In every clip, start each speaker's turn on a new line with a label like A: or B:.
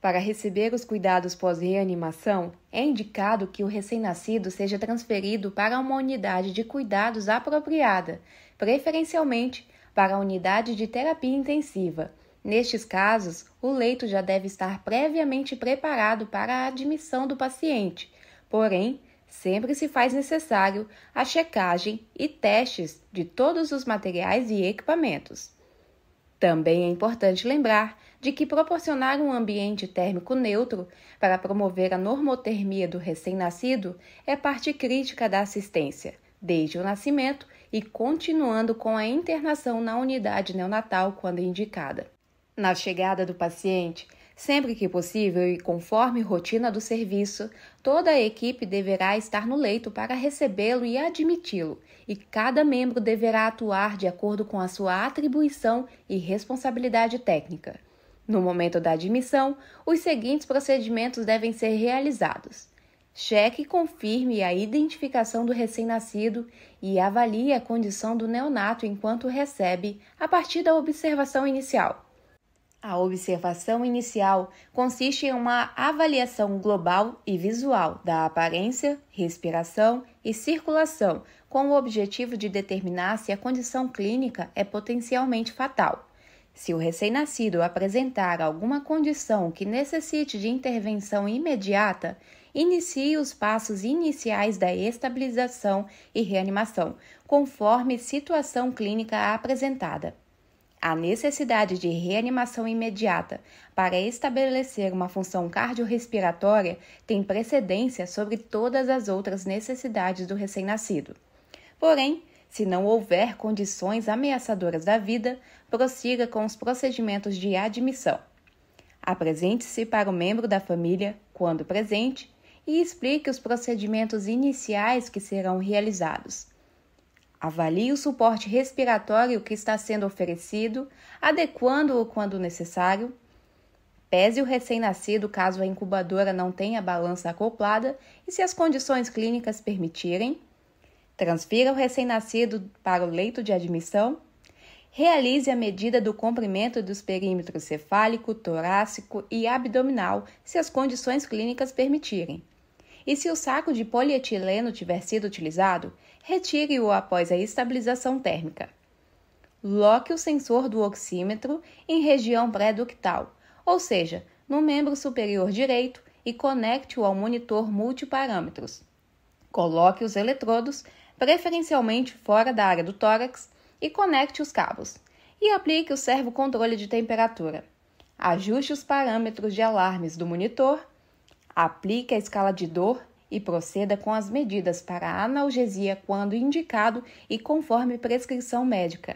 A: Para receber os cuidados pós-reanimação, é indicado que o recém-nascido seja transferido para uma unidade de cuidados apropriada, preferencialmente para a unidade de terapia intensiva. Nestes casos, o leito já deve estar previamente preparado para a admissão do paciente, porém, sempre se faz necessário a checagem e testes de todos os materiais e equipamentos. Também é importante lembrar de que proporcionar um ambiente térmico neutro para promover a normotermia do recém-nascido é parte crítica da assistência, desde o nascimento e continuando com a internação na unidade neonatal quando indicada. Na chegada do paciente, sempre que possível e conforme rotina do serviço, Toda a equipe deverá estar no leito para recebê-lo e admiti-lo, e cada membro deverá atuar de acordo com a sua atribuição e responsabilidade técnica. No momento da admissão, os seguintes procedimentos devem ser realizados: cheque e confirme a identificação do recém-nascido e avalie a condição do neonato enquanto recebe, a partir da observação inicial. A observação inicial consiste em uma avaliação global e visual da aparência, respiração e circulação, com o objetivo de determinar se a condição clínica é potencialmente fatal. Se o recém-nascido apresentar alguma condição que necessite de intervenção imediata, inicie os passos iniciais da estabilização e reanimação, conforme situação clínica apresentada. A necessidade de reanimação imediata para estabelecer uma função cardiorrespiratória tem precedência sobre todas as outras necessidades do recém-nascido. Porém, se não houver condições ameaçadoras da vida, prossiga com os procedimentos de admissão. Apresente-se para o membro da família, quando presente, e explique os procedimentos iniciais que serão realizados. Avalie o suporte respiratório que está sendo oferecido, adequando-o quando necessário. Pese o recém-nascido caso a incubadora não tenha balança acoplada e se as condições clínicas permitirem. Transfira o recém-nascido para o leito de admissão. Realize a medida do comprimento dos perímetros cefálico, torácico e abdominal, se as condições clínicas permitirem. E se o saco de polietileno tiver sido utilizado, retire-o após a estabilização térmica. Loque o sensor do oxímetro em região pré-ductal, ou seja, no membro superior direito, e conecte-o ao monitor multiparâmetros. Coloque os eletrodos, preferencialmente fora da área do tórax, e conecte os cabos. E aplique o servocontrole de temperatura. Ajuste os parâmetros de alarmes do monitor Aplique a escala de dor e proceda com as medidas para a analgesia quando indicado e conforme prescrição médica.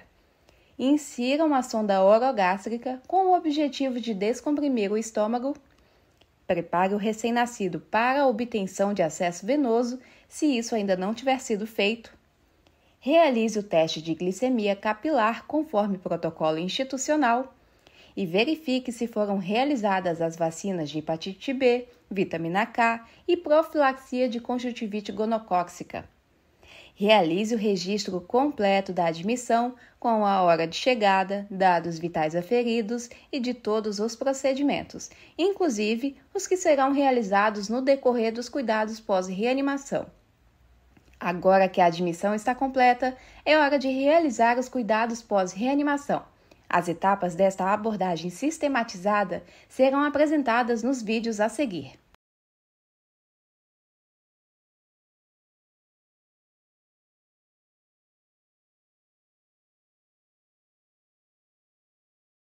A: Insira uma sonda orogástrica com o objetivo de descomprimir o estômago. Prepare o recém-nascido para a obtenção de acesso venoso, se isso ainda não tiver sido feito. Realize o teste de glicemia capilar conforme protocolo institucional e verifique se foram realizadas as vacinas de hepatite B, vitamina K e profilaxia de conjuntivite gonocóxica. Realize o registro completo da admissão com a hora de chegada, dados vitais aferidos e de todos os procedimentos, inclusive os que serão realizados no decorrer dos cuidados pós-reanimação. Agora que a admissão está completa, é hora de realizar os cuidados pós-reanimação. As etapas desta abordagem sistematizada serão apresentadas nos vídeos a seguir.